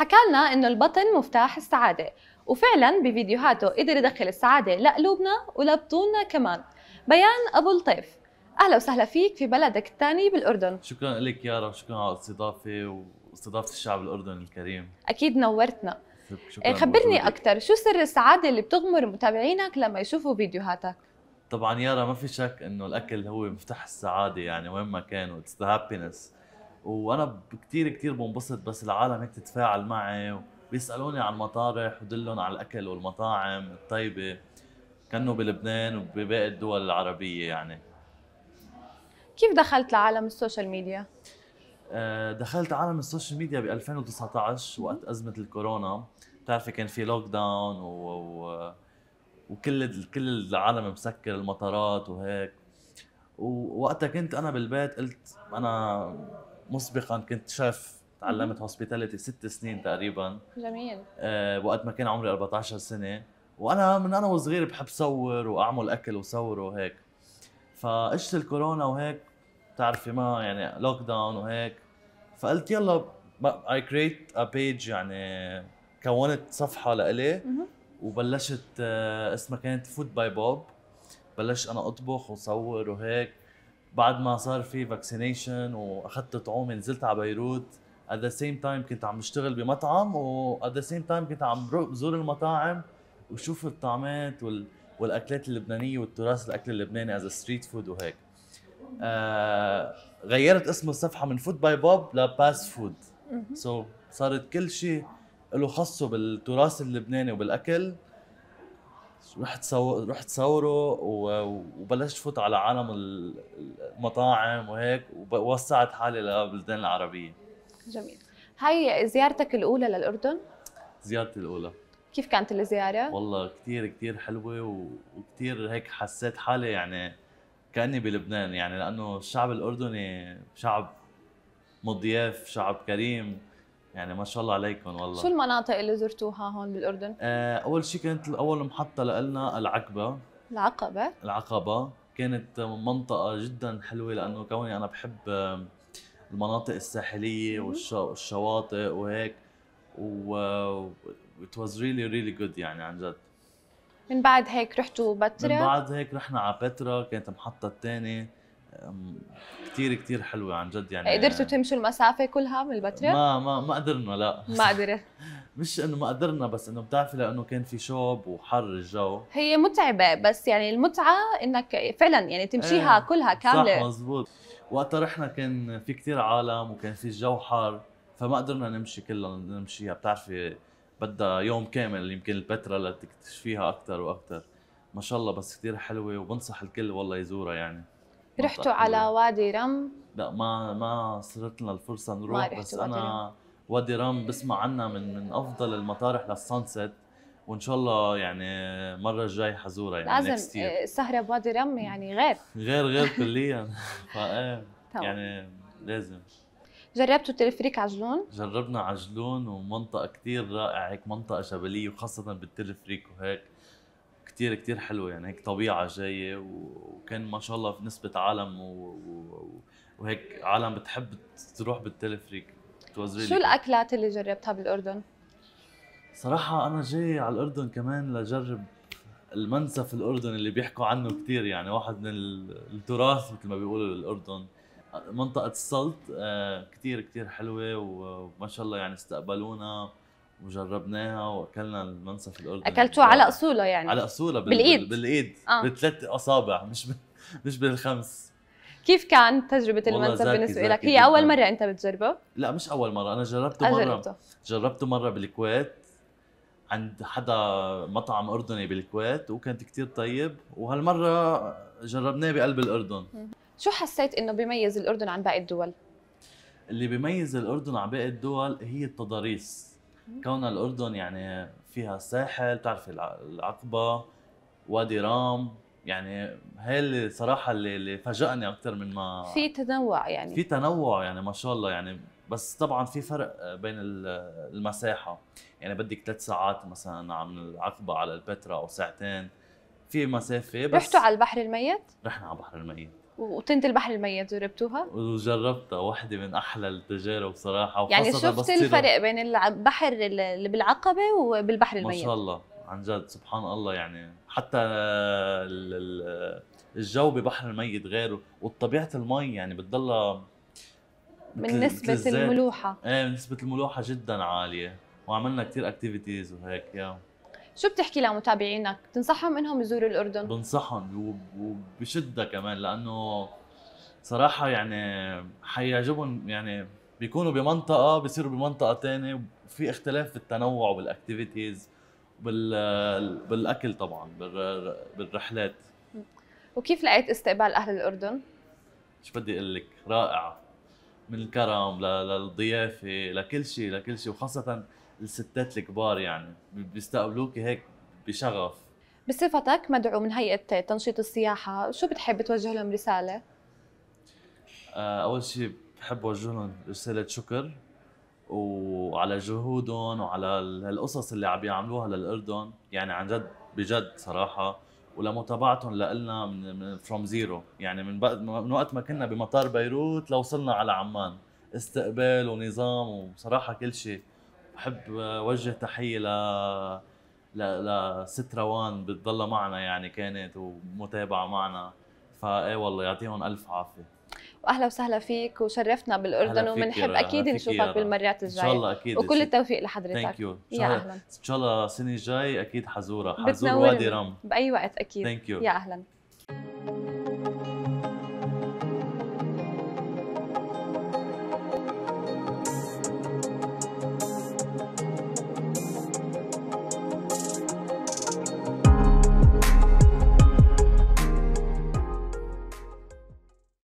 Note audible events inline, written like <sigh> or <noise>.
حكى لنا انه البطن مفتاح السعاده وفعلا بفيديوهاته قدر يدخل السعاده لقلوبنا ولبطوننا كمان بيان ابو لطيف اهلا وسهلا فيك في بلدك الثاني بالاردن شكرا لك يارا وشكرا على الاستضافه واستضافه الشعب الاردني الكريم اكيد نورتنا شكرا خبرني اكثر شو سر السعاده اللي بتغمر متابعينك لما يشوفوا فيديوهاتك طبعا يارا ما في شك انه الاكل هو مفتاح السعاده يعني وين ما كان اتس ذا هابينس وانا كثير كثير بنبسط بس العالم هيك تتفاعل معي بيسالوني عن المطارح ودلهم على الاكل والمطاعم الطيبه كانه بلبنان وبباقي الدول العربيه يعني كيف دخلت لعالم السوشيال ميديا؟ آه، دخلت عالم السوشيال ميديا ب 2019 وقت ازمه الكورونا بتعرفي كان في لوك داون و... و... وكل كل العالم مسكر المطارات وهيك ووقتها كنت انا بالبيت قلت انا مسبقا كنت شيف تعلمت هوسبيتاليتي ست سنين تقريبا جميل آه وقت ما كان عمري 14 سنه وانا من انا وصغير بحب صور واعمل اكل وصور وهيك فاجت الكورونا وهيك بتعرفي ما يعني لوك داون وهيك فقلت يلا اي كريت ا بيج يعني كونت صفحه لإلي وبلشت آه، اسمها كانت فود باي بوب بلشت انا اطبخ وصور وهيك بعد ما صار في فاكسينيشن واخذت طعومه نزلت على بيروت ات ذا سيم تايم كنت عم بشتغل بمطعم و ات ذا سيم تايم كنت عم بزور المطاعم وشوف الطعمات وال... والاكلات اللبنانيه والتراث الاكل اللبناني از ستريت فود وهيك آه غيرت اسم الصفحه من فود باي بوب لباس فود سو so صارت كل شيء له خصه بالتراث اللبناني وبالاكل رحت صور رحت صوره وبلشت فوت على عالم المطاعم وهيك ووسعت حالي للبلدان العربيه جميل هاي زيارتك الاولى للاردن زيارتي الاولى كيف كانت الزياره والله كثير كثير حلوه وكثير هيك حسيت حالي يعني كاني بلبنان يعني لانه الشعب الاردني شعب مضياف شعب كريم يعني ما شاء الله عليكم والله شو المناطق اللي زرتوها هون بالاردن؟ آه، اول شيء كانت اول محطه لنا العقبه العقبه العقبه كانت منطقه جدا حلوه لانه كوني انا بحب المناطق الساحليه والشواطئ وهيك و it was really really good يعني عن جد من بعد هيك رحتوا بترا؟ من بعد هيك رحنا على بترا كانت المحطة الثانية كثير كثير حلوه عن جد يعني قدرتوا تمشوا المسافه كلها من البترا؟ ما ما ما قدرنا لا ما قدرت <laughs> مش انه ما قدرنا بس انه بتعرفي لانه كان في شوب وحر الجو هي متعبه بس يعني المتعه انك فعلا يعني تمشيها ايه كلها كامله صح مزبوط وقتها رحنا كان في كثير عالم وكان في الجو حار فما قدرنا نمشي كلها نمشيها بتعرفي بدها يوم كامل يمكن البترا لتكتشفيها اكثر واكثر ما شاء الله بس كثير حلوه وبنصح الكل والله يزورها يعني رحتوا على وادي رم؟ لا ما ما صارت لنا الفرصه نروح بس وادي انا وادي رم بسمع عنها من من افضل المطارح للسانست وان شاء الله يعني المره الجاي حزورها يعني لازم آه، السهره بوادي رم يعني غير غير غير <laughs> كليا <laughs> فايه يعني لازم جربتوا التلفريك عجلون؟ جربنا عجلون ومنطقه كثير رائعه هيك منطقه جبليه وخاصه بالتلفريك وهيك كتير كتير حلوه يعني هيك طبيعه جايه وكان ما شاء الله في نسبه عالم وهيك عالم بتحب تروح بالتلفريك شو الاكلات اللي جربتها بالاردن؟ صراحة أنا جاي على الأردن كمان لجرب المنسف الأردن اللي بيحكوا عنه كتير يعني واحد من التراث مثل ما بيقولوا الأردن منطقة السلط آه، كتير كتير حلوة وما شاء الله يعني استقبلونا وجربناها واكلنا المنسف الاردني اكلتوه على اصوله يعني على اصوله بال... بالايد بالايد آه. بثلاث اصابع مش ب... مش بالخمس كيف كان تجربة المنسف بالنسبة لك؟ هي أول مرة أنت بتجربه؟ لا مش أول مرة، أنا جربته مرة جربته, جربته مرة بالكويت عند حدا مطعم أردني بالكويت وكانت كتير طيب وهالمرة جربناه بقلب الأردن شو حسيت إنه بيميز الأردن عن باقي الدول؟ اللي بيميز الأردن عن باقي الدول هي التضاريس كون الاردن يعني فيها الساحل بتعرفي العقبه وادي رام يعني هي اللي صراحه اللي, اللي فاجئني اكثر من ما في تنوع يعني في تنوع يعني ما شاء الله يعني بس طبعا في فرق بين المساحه يعني بدك ثلاث ساعات مثلا عن العقبه على البترا او ساعتين في مسافه بس رحتوا على البحر الميت؟ رحنا على البحر الميت وطينه البحر الميت جربتوها؟ وجربتها وحده من احلى التجارب صراحه يعني شفت الفرق بين البحر اللي بالعقبه وبالبحر الميت ما شاء الله عن جد سبحان الله يعني حتى الجو ببحر الميت غير وطبيعه المي يعني بتضلها من نسبة الملوحة ايه نسبة الملوحة جدا عالية وعملنا كثير اكتيفيتيز وهيك يا شو بتحكي لمتابعينك؟ بتنصحهم انهم يزوروا الاردن؟ بنصحهم وبشده كمان لانه صراحه يعني حيعجبهم يعني بيكونوا بمنطقه بيصيروا بمنطقه ثانيه في اختلاف بالتنوع بالاكتيفيتيز بالاكل طبعا بالرحلات وكيف لقيت استقبال اهل الاردن؟ شو بدي اقول لك رائعه من الكرم للضيافه لكل شيء لكل شيء وخاصه الستات الكبار يعني بيستقبلوك هيك بشغف بصفتك مدعو من هيئه تنشيط السياحه شو بتحب توجه لهم رساله آه، اول شيء بحب اوجه لهم رساله شكر وعلى جهودهم وعلى القصص اللي عم يعملوها للاردن يعني عن جد بجد صراحه ولمتابعتهم لنا من فروم زيرو يعني من, من وقت ما كنا بمطار بيروت لوصلنا على عمان استقبال ونظام وصراحه كل شيء بحب اوجه تحيه ل لست روان بتضلها معنا يعني كانت ومتابعه معنا فاي والله يعطيهم الف عافيه واهلا وسهلا فيك وشرفتنا بالاردن وبنحب اكيد نشوفك بالمرات الجايه ان شاء الله اكيد وكل التوفيق لحضرتك ثانك يو يا اهلا ان شاء الله السنه الجاي اكيد حزورها حزور وادي رم باي وقت اكيد ثانك يو يا اهلا